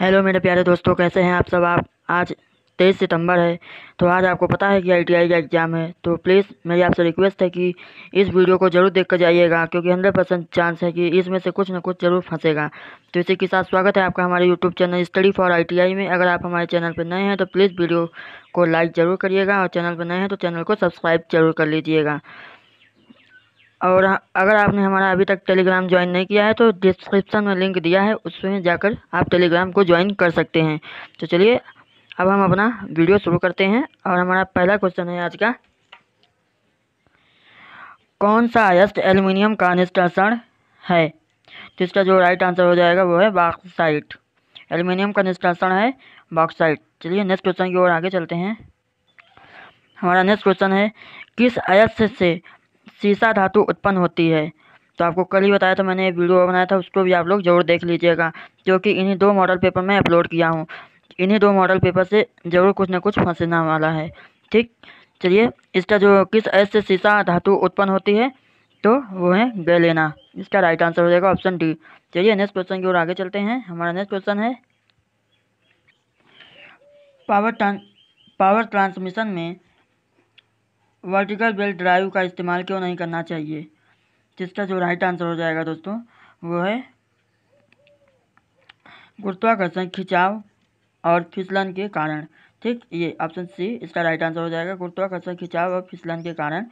hello मेरे प्यारे दोस्तों कैसे हैं आप सब आप आज तेईस सितंबर है तो आज आपको पता है कि आईटीआई का एग्ज़ाम है तो प्लीज़ मेरी आपसे रिक्वेस्ट है कि इस वीडियो को जरूर देख कर जाइएगा क्योंकि हंड्रेड परसेंट चांस है कि इसमें से कुछ ना कुछ ज़रूर फंसेगा तो इसी के साथ स्वागत है आपका हमारे YouTube channel study for I में अगर आप हमारे चैनल पर नए हैं तो प्लीज़ वीडियो को लाइक ज़रूर करिएगा और चैनल पर नए हैं तो चैनल को सब्सक्राइब जरूर कर लीजिएगा और अगर आपने हमारा अभी तक टेलीग्राम ज्वाइन नहीं किया है तो डिस्क्रिप्शन में लिंक दिया है उसमें जाकर आप टेलीग्राम को ज्वाइन कर सकते हैं तो चलिए अब हम अपना वीडियो शुरू करते हैं और हमारा पहला क्वेश्चन है आज का कौन सा अयस्ट एल्यूमिनियम का निष्ठासण है तो इसका जो राइट आंसर हो जाएगा वो है बॉक्साइट एल्यूमिनियम का निष्ठासण है बॉक्साइट चलिए नेक्स्ट क्वेश्चन की ओर आगे चलते हैं हमारा नेक्स्ट क्वेश्चन है किस अयस्क से सीसा धातु उत्पन्न होती है तो आपको कल ही बताया था मैंने वीडियो बनाया था उसको भी आप लोग जरूर देख लीजिएगा जो कि इन्हीं दो मॉडल पेपर में अपलोड किया हूँ इन्हीं दो मॉडल पेपर से ज़रूर कुछ ना कुछ फंसना वाला है ठीक चलिए इसका जो किस एस से सीसा धातु उत्पन्न होती है तो वो है गैलेना इसका राइट आंसर हो जाएगा ऑप्शन डी चलिए नेक्स्ट क्वेश्चन की ओर आगे चलते हैं हमारा नेक्स्ट क्वेश्चन है पावर ट्रां पावर ट्रांसमिशन में वर्टिकल बेल्ट ड्राइव का इस्तेमाल क्यों नहीं करना चाहिए जिसका जो राइट आंसर हो जाएगा दोस्तों वो है गुरुत्वाकर्षण खिंचाव और फिसलन के कारण ठीक ये ऑप्शन सी इसका राइट आंसर हो जाएगा गुरुत्वाकर्षण खिंचाव और फिसलन के कारण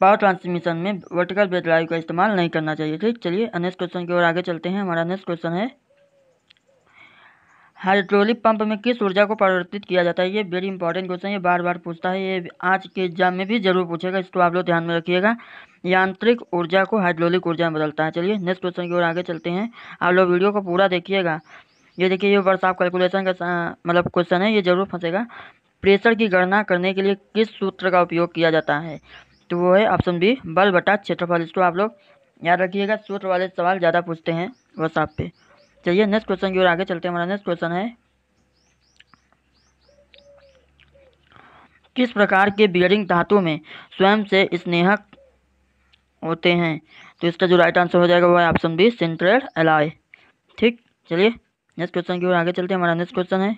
पावर ट्रांसमिशन में वर्टिकल बेल्ट ड्राइव का इस्तेमाल नहीं करना चाहिए ठीक चलिए नेक्स्ट क्वेश्चन की ओर आगे चलते हैं हमारा नेक्स्ट क्वेश्चन है हाइड्रोलिक पंप में किस ऊर्जा को परिवर्तित किया जाता है ये वेरी इंपॉर्टेंट क्वेश्चन ये बार बार पूछता है ये आज के एग्जाम में भी जरूर पूछेगा इसको आप लोग ध्यान में रखिएगा यांत्रिक ऊर्जा को हाइड्रोलिक ऊर्जा में बदलता है चलिए नेक्स्ट क्वेश्चन की ओर आगे चलते हैं आप लोग वीडियो को पूरा देखिएगा ये देखिए ये ऊपर साफ कैलकुलेशन का मतलब क्वेश्चन है ये जरूर फंसेगा प्रेशर की गणना करने के लिए किस सूत्र का उपयोग किया जाता है तो वो है ऑप्शन बी बल बटा क्षेत्रफल इसको आप लोग याद रखिएगा सूत्र वाले सवाल ज़्यादा पूछते हैं व्हाट्सएप पे चलिए नेक्स्ट क्वेश्चन की ओर आगे चलते हैं हमारा नेक्स्ट क्वेश्चन है किस प्रकार के बियरिंग धातु में स्वयं से स्नेहक होते हैं तो इसका जो राइट आंसर हो जाएगा वो है ऑप्शन बी सेंट्रेड एलाय ठीक चलिए नेक्स्ट क्वेश्चन की ओर आगे चलते हैं हमारा नेक्स्ट क्वेश्चन है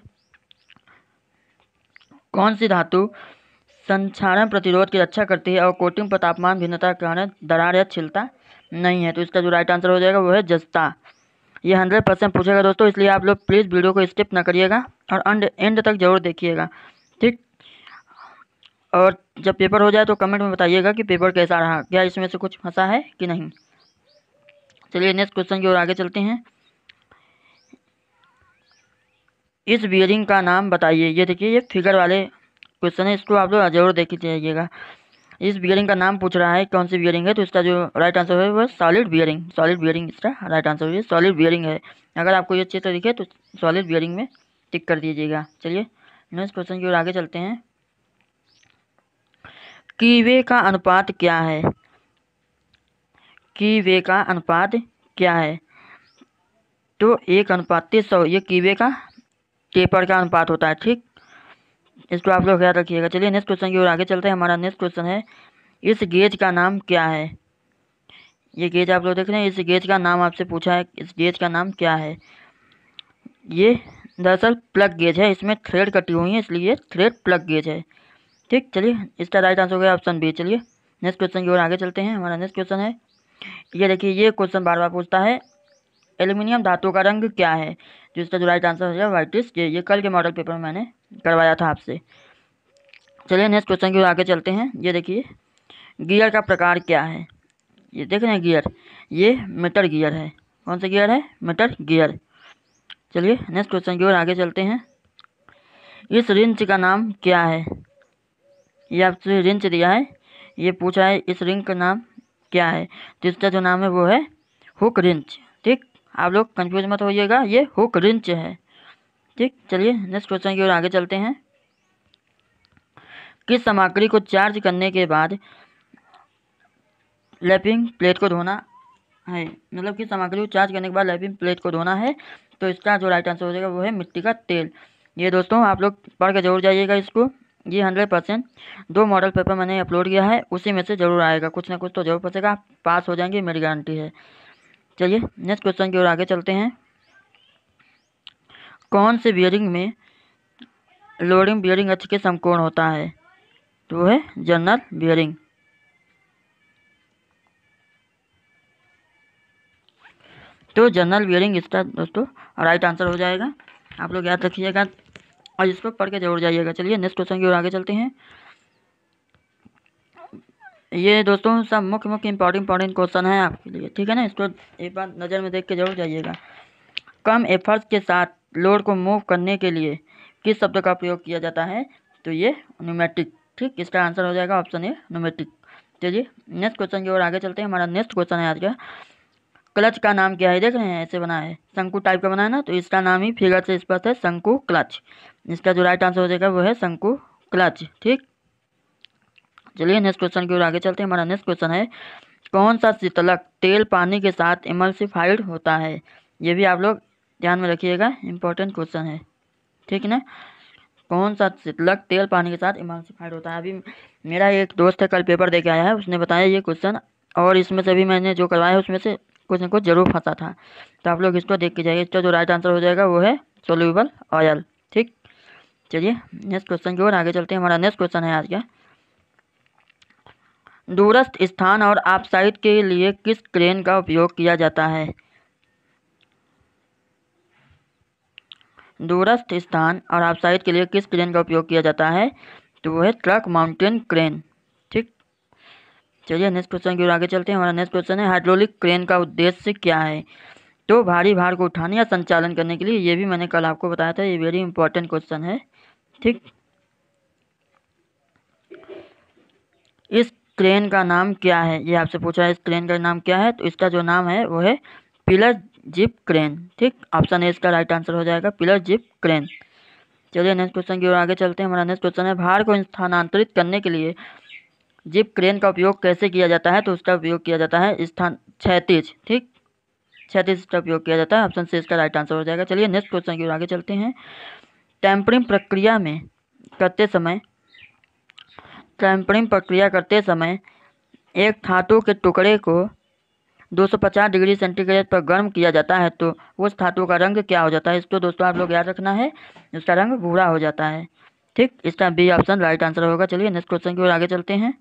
कौन सी धातु संक्षारण प्रतिरोध की रक्षा करती है और कोटिंग पर तापमान भिन्नता के कारण दरार या छिलता नहीं है तो इसका जो राइट आंसर हो जाएगा वो है जस्ता ये हंड्रेड परसेंट पूछेगा दोस्तों इसलिए आप लोग प्लीज़ वीडियो को स्किप ना करिएगा और एंड एंड तक ज़रूर देखिएगा ठीक और जब पेपर हो जाए तो कमेंट में बताइएगा कि पेपर कैसा रहा क्या इसमें से कुछ फंसा है कि नहीं चलिए नेक्स्ट क्वेश्चन की ओर आगे चलते हैं इस बियरिंग का नाम बताइए ये देखिए ये फिगर वाले क्वेश्चन है इसको आप लोग जरूर देख जाइएगा इस बियरिंग का नाम पूछ रहा है कौन सी बियरिंग है तो इसका जो राइट आंसर है वो सॉलिड बियरिंग सॉलिड बियरिंग इसका राइट आंसर है सॉलिड बियरिंग है अगर आपको ये अच्छे से दिखे तो सॉलिड बियरिंग में टिक कर दीजिएगा चलिए नेक्स्ट क्वेश्चन की ओर आगे चलते हैं कीवे का अनुपात क्या है कीवे का अनुपात क्या है तो एक अनुपात सौ ये कीवे का टेपर का अनुपात होता है ठीक इसको आप लोग ख्याल रखिएगा चलिए नेक्स्ट क्वेश्चन की ओर आगे चलते हैं हमारा नेक्स्ट क्वेश्चन है इस गेज का नाम क्या है ये गेज आप लोग देख रहे हैं इस गेज का नाम आपसे पूछा है इस गेज का नाम क्या है ये दरअसल प्लग गेज है इसमें थ्रेड कटी हुई है इसलिए थ्रेड प्लग गेज है ठीक चलिए इसका राइट आंसर हो गया ऑप्शन बी चलिए नेक्स्ट क्वेश्चन की ओर आगे चलते हैं हमारा नेक्स्ट क्वेश्चन है ये देखिए ये क्वेश्चन बार बार पूछता है एल्यूमिनियम धातु का रंग क्या है जो इसका जो राइट आंसर हो गया वाइटिस इस ये कल के मॉडल पेपर में मैंने करवाया था आपसे चलिए नेक्स्ट क्वेश्चन की ओर आगे चलते हैं ये देखिए गियर का प्रकार क्या है ये देख रहे हैं गियर ये मीटर गियर है कौन सा गियर है मीटर गियर चलिए नेक्स्ट क्वेश्चन की ओर आगे चलते हैं इस रिंच का नाम क्या है ये आपसे रिंच दिया है ये पूछा है इस रिंच का नाम क्या है तीसरा तो जो नाम है वो है हुक रिंच ठीक आप लोग कंफ्यूज मत होइएगा ये हुक रिंच है ठीक चलिए नेक्स्ट क्वेश्चन की ओर आगे चलते हैं किस सामग्री को चार्ज करने के बाद लैपिंग प्लेट को धोना है मतलब किस सामग्री को चार्ज करने के बाद लैपिंग प्लेट को धोना है तो इसका जो राइट आंसर हो जाएगा वो है मिट्टी का तेल ये दोस्तों आप लोग पढ़ के जरूर जाइएगा इसको ये हंड्रेड परसेंट दो मॉडल पेपर मैंने अपलोड किया है उसी में से जरूर आएगा कुछ ना कुछ तो जरूर पसेगा पास हो जाएंगे मेरी गारंटी है चलिए नेक्स्ट क्वेश्चन की ओर आगे चलते हैं कौन से बियरिंग में लोडिंग बियरिंग अक्ष के समकोण होता है तो है जनरल बियरिंग तो जनरल बियरिंग इसका दोस्तों राइट आंसर हो जाएगा आप लोग याद रखिएगा और इसको पढ़ के जरूर जाइएगा चलिए नेक्स्ट क्वेश्चन की ओर आगे चलते हैं ये दोस्तों सब मुख्य मुख्य इंपॉर्टेंट इंपॉर्टेंट क्वेश्चन है आपके लिए ठीक है ना इसको एक बार नज़र में देख के जरूर जाइएगा कम एफर्ट्स के साथ लोड को मूव करने के लिए किस शब्द का प्रयोग किया जाता है तो ये न्यूमेटिक ठीक इसका आंसर हो जाएगा ऑप्शन ए न्यूमेटिक चलिए नेक्स्ट क्वेश्चन की ओर आगे चलते हैं हमारा नेक्स्ट क्वेश्चन है आज का क्लच का नाम क्या है देख रहे हैं ऐसे बना है शंकु टाइप का बना है ना तो इसका नाम ही फिगर से स्पष्ट है शंकु क्लच इसका जो राइट आंसर हो जाएगा वो है शंकु क्लच ठीक चलिए नेक्स्ट क्वेश्चन की ओर आगे चलते हैं हमारा नेक्स्ट क्वेश्चन है कौन सा शीतलक तेल पानी के साथ इमल्सिफाइड होता है ये भी आप लोग ध्यान में रखिएगा इंपॉर्टेंट क्वेश्चन है ठीक है ना कौन सा शीतलक तेल पानी के साथ इमानसिफाइड होता है अभी मेरा एक दोस्त है कल पेपर दे के आया है उसने बताया ये क्वेश्चन और इसमें से भी मैंने जो करवाया है उसमें से कुछ ना कुछ जरूर फंसा था तो आप लोग इसको देख के जाइए इसका जो राइट आंसर हो जाएगा वो है सोल्यूबल ऑयल ठीक चलिए नेक्स्ट क्वेश्चन की ओर आगे चलते हैं हमारा नेक्स्ट क्वेश्चन है आज का दूरस्थ स्थान और आपसाइट के लिए किस क्रेन का उपयोग किया जाता है दूरस्थ स्थान और आपसाइट के लिए किस क्रेन का उपयोग किया जाता है तो वो है ट्रक माउंटेन क्रेन ठीक चलिए नेक्स्ट क्वेश्चन की ओर आगे चलते हैं हमारा नेक्स्ट क्वेश्चन है हाइड्रोलिक क्रेन का उद्देश्य क्या है तो भारी भार को उठाने या संचालन करने के लिए ये भी मैंने कल आपको बताया था ये वेरी इंपॉर्टेंट क्वेश्चन है ठीक इस क्रेन का नाम क्या है ये आपसे पूछा है इस क्रेन का नाम क्या है तो इसका जो नाम है वो है पिलर जिप क्रेन ठीक ऑप्शन ए इसका राइट आंसर हो जाएगा पिलर जिप क्रेन चलिए नेक्स्ट क्वेश्चन की ओर आगे चलते हैं हमारा नेक्स्ट क्वेश्चन है भार को स्थानांतरित करने के लिए जिप क्रेन का उपयोग कैसे किया जाता है तो उसका उपयोग किया जाता है स्थान क्षैतिज ठीक क्षैतिज इसका उपयोग किया जाता है ऑप्शन सी इसका राइट आंसर हो जाएगा चलिए नेक्स्ट क्वेश्चन की ओर आगे चलते हैं टैंपरिंग प्रक्रिया में करते समय टैंपरिंग प्रक्रिया करते समय एक धातु के टुकड़े को 250 डिग्री सेंटीग्रेड पर गर्म किया जाता है तो उस धातु का रंग क्या हो जाता है इसको दोस्तों आप लोग याद रखना है इसका रंग भूरा हो जाता है ठीक इसका बी ऑप्शन राइट आंसर होगा चलिए नेक्स्ट क्वेश्चन की ओर आगे चलते हैं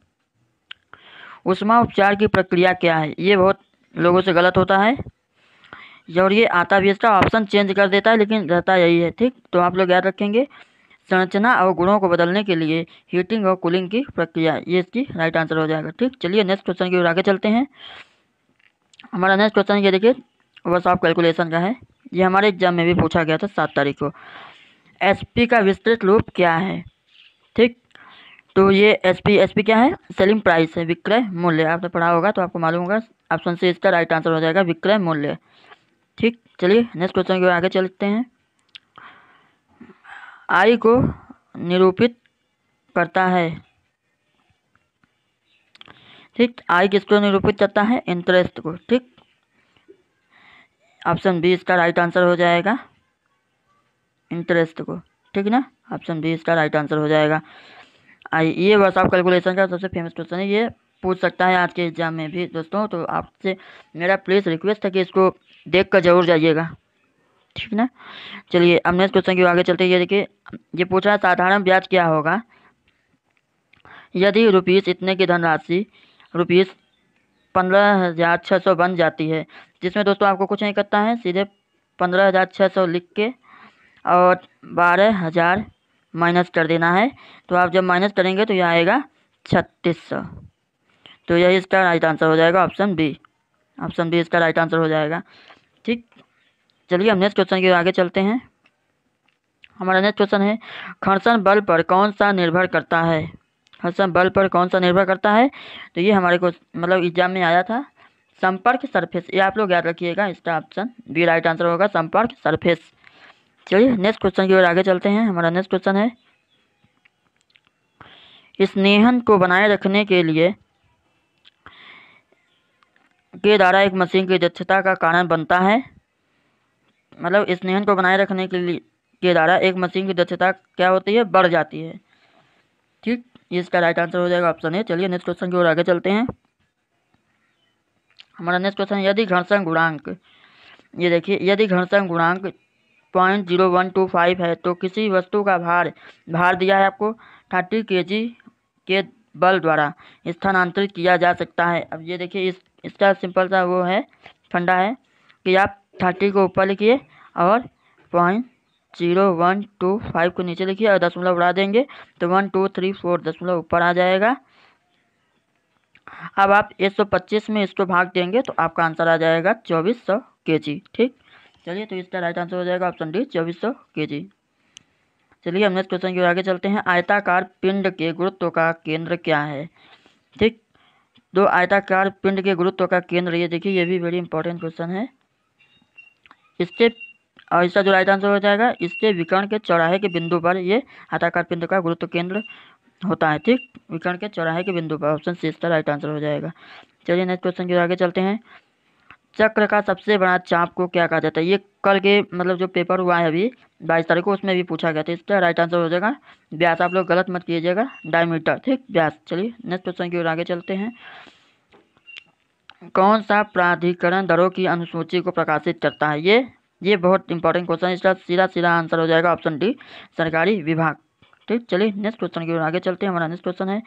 उष्मा उपचार की प्रक्रिया क्या है ये बहुत लोगों से गलत होता है और ये आता भी इसका ऑप्शन चेंज कर देता है लेकिन रहता यही है ठीक तो आप लोग याद रखेंगे संरचना और गुणों को बदलने के लिए हीटिंग और कूलिंग की प्रक्रिया ये इसकी राइट आंसर हो जाएगा ठीक चलिए नेक्स्ट क्वेश्चन की ओर आगे चलते हैं हमारा नेक्स्ट क्वेश्चन ये देखिए वर्स ऑफ कैलकुलेशन का है ये हमारे एग्जाम में भी पूछा गया था सात तारीख को एसपी का विस्तृत रूप क्या है ठीक तो ये एसपी एसपी क्या है सेलिंग प्राइस है विक्रय मूल्य आपने पढ़ा होगा तो आपको मालूम होगा ऑप्शन से इसका राइट आंसर हो जाएगा विक्रय मूल्य ठीक चलिए नेक्स्ट क्वेश्चन के आगे चलते हैं आई को निरूपित करता है ठीक आई किसको निरूपित करता है इंटरेस्ट को ठीक ऑप्शन बी इसका राइट आंसर हो जाएगा इंटरेस्ट को ठीक ना ऑप्शन बी इसका राइट आंसर हो जाएगा आई ये वर्ष ऑफ कैलकुलेशन का सबसे फेमस क्वेश्चन है ये पूछ सकता है आज के एग्जाम में भी दोस्तों तो आपसे मेरा प्लीज़ रिक्वेस्ट है कि इसको देख कर जरूर जाइएगा ठीक ना चलिए अब नेक्स्ट क्वेश्चन की आगे चलते ये देखिए ये पूछ रहा है साधारण ब्याज क्या होगा यदि रुपीज इतने की धनराशि रुपीज़ पंद्रह हज़ार छः सौ बन जाती है जिसमें दोस्तों आपको कुछ नहीं करता है सीधे पंद्रह हज़ार छः सौ लिख के और बारह हज़ार माइनस कर देना है तो आप जब माइनस करेंगे तो यह आएगा छत्तीस सौ तो यही इसका राइट आंसर हो जाएगा ऑप्शन बी ऑप्शन बी इसका राइट आंसर हो जाएगा ठीक चलिए हम नेक्स्ट क्वेश्चन के आगे चलते हैं हमारा नेक्स्ट क्वेश्चन है खर्सन बल पर कौन सा निर्भर करता है हसन बल पर कौन सा निर्भर करता है तो ये हमारे को मतलब एग्जाम में आया था संपर्क सरफेस ये आप लोग याद रखिएगा इसका ऑप्शन बी राइट आंसर होगा संपर्क सरफेस चलिए नेक्स्ट क्वेश्चन की ओर आगे चलते हैं हमारा नेक्स्ट क्वेश्चन है स्नेहन को बनाए रखने के लिए के द्वारा एक मशीन की दक्षता का कारण बनता है मतलब स्नेहन को बनाए रखने के लिए के द्वारा एक मशीन की दक्षता क्या होती है बढ़ जाती है ठीक ये इसका राइट आंसर हो जाएगा ऑप्शन ए चलिए नेक्स्ट क्वेश्चन की ओर आगे चलते हैं हमारा नेक्स्ट क्वेश्चन यदि घर्षण गुणांक ये देखिए यदि घर्षण गुणांक point zero one two five है तो किसी वस्तु का भार भार दिया है आपको थर्टी के जी के बल द्वारा स्थानांतरित किया जा सकता है अब ये देखिए इस इसका सिंपल सा वो है फंडा है कि आप थर्टी को ऊपर लिखिए और point zero one two five को नीचे लिखिए और दशमलव बढ़ा देंगे तो वन टू थ्री फोर दशमलव ऊपर आ जाएगा अब आप एक सौ पच्चीस में इसको भाग देंगे तो आपका आंसर आ जाएगा चौबीस सौ के जी ठीक चलिए तो इसका राइट आंसर हो जाएगा ऑप्शन डी चौबीस सौ के जी चलिए हम नेक्स्ट क्वेश्चन की ओर आगे चलते हैं आयताकार पिंड के गुरुत्व का केंद्र क्या है ठीक दो आयताकार पिंड के गुरुत्व का केंद्र ये देखिए ये भी वेरी इंपॉर्टेंट क्वेश्चन है इसके और इसका जो राइट आंसर हो जाएगा इसके विकर्ण के चौराहे के बिंदु पर ये हताकार पिंड का गुरुत्व केंद्र होता है ठीक विकर्ण के चौराहे के बिंदु पर ऑप्शन सी इसका राइट आंसर हो जाएगा चलिए नेक्स्ट क्वेश्चन की आगे चलते हैं चक्र का सबसे बड़ा चाप को क्या कहा जाता है ये कल के मतलब जो पेपर हुआ है अभी बाईस तारीख को उसमें भी पूछा गया था इसका राइट आंसर हो जाएगा ब्यास आप लोग गलत मत कीजिएगा डायमीटर ठीक ब्यास चलिए नेक्स्ट क्वेश्चन की ओर आगे चलते हैं कौन सा प्राधिकरण दरों की अनुसूची को प्रकाशित करता है ये ये बहुत इंपॉर्टेंट क्वेश्चन है इसका सीधा सीधा आंसर हो जाएगा ऑप्शन डी सरकारी विभाग ठीक चलिए नेक्स्ट क्वेश्चन की ओर आगे चलते हैं हमारा नेक्स्ट क्वेश्चन है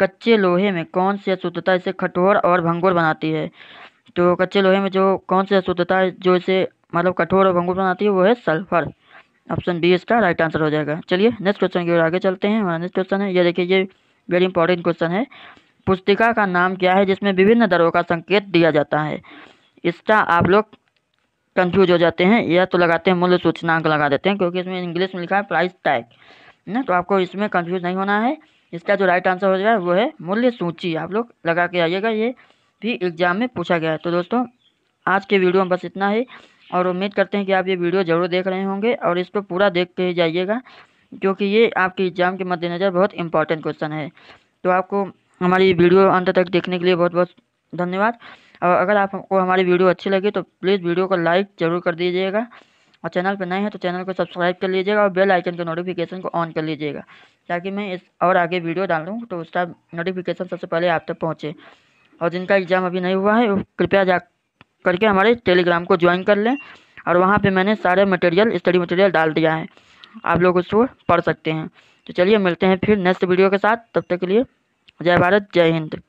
कच्चे लोहे में कौन सी अशुद्धता इसे कठोर और भंगुर बनाती है तो कच्चे लोहे में जो कौन सी अशुद्धता जो इसे मतलब कठोर और भंगुर बनाती है वो है सल्फर ऑप्शन बी इसका राइट आंसर हो जाएगा चलिए नेक्स्ट क्वेश्चन की ओर आगे चलते हैं हमारा नेक्स्ट क्वेश्चन है ये देखिए ये वेरी इंपॉर्टेंट क्वेश्चन है पुस्तिका का नाम क्या है जिसमें विभिन्न दरों का संकेत दिया जाता है इसका आप लोग कंफ्यूज हो जाते हैं या तो लगाते हैं मूल्य सूचनांक लगा देते हैं क्योंकि इसमें इंग्लिश में लिखा है प्राइस टैग ना तो आपको इसमें कंफ्यूज नहीं होना है इसका जो राइट आंसर हो जाएगा वो है मूल्य सूची आप लोग लगा के आइएगा ये भी एग्जाम में पूछा गया है तो दोस्तों आज के वीडियो में बस इतना ही और उम्मीद करते हैं कि आप ये वीडियो ज़रूर देख रहे होंगे और इसको पूरा देख ही जाइएगा क्योंकि ये आपके एग्ज़ाम के मद्देनज़र बहुत इंपॉर्टेंट क्वेश्चन है तो आपको हमारी वीडियो अंत तक देखने के लिए बहुत बहुत धन्यवाद और अगर आपको हमारी वीडियो अच्छी लगी तो प्लीज़ वीडियो को लाइक ज़रूर कर दीजिएगा और चैनल पर नए हैं तो चैनल को सब्सक्राइब कर लीजिएगा और बेल आइकन के नोटिफिकेशन को ऑन कर लीजिएगा ताकि मैं इस और आगे वीडियो डालूँ तो उसका नोटिफिकेशन सबसे पहले आप तक पहुँचे और जिनका एग्ज़ाम अभी नहीं हुआ है कृपया जा करके हमारे टेलीग्राम को ज्वाइन कर लें और वहाँ पर मैंने सारे मटेरियल स्टडी मटेरियल डाल दिया है आप लोग उसको पढ़ सकते हैं तो चलिए मिलते हैं फिर नेक्स्ट वीडियो के साथ तब तक के लिए जय भारत जय हिंद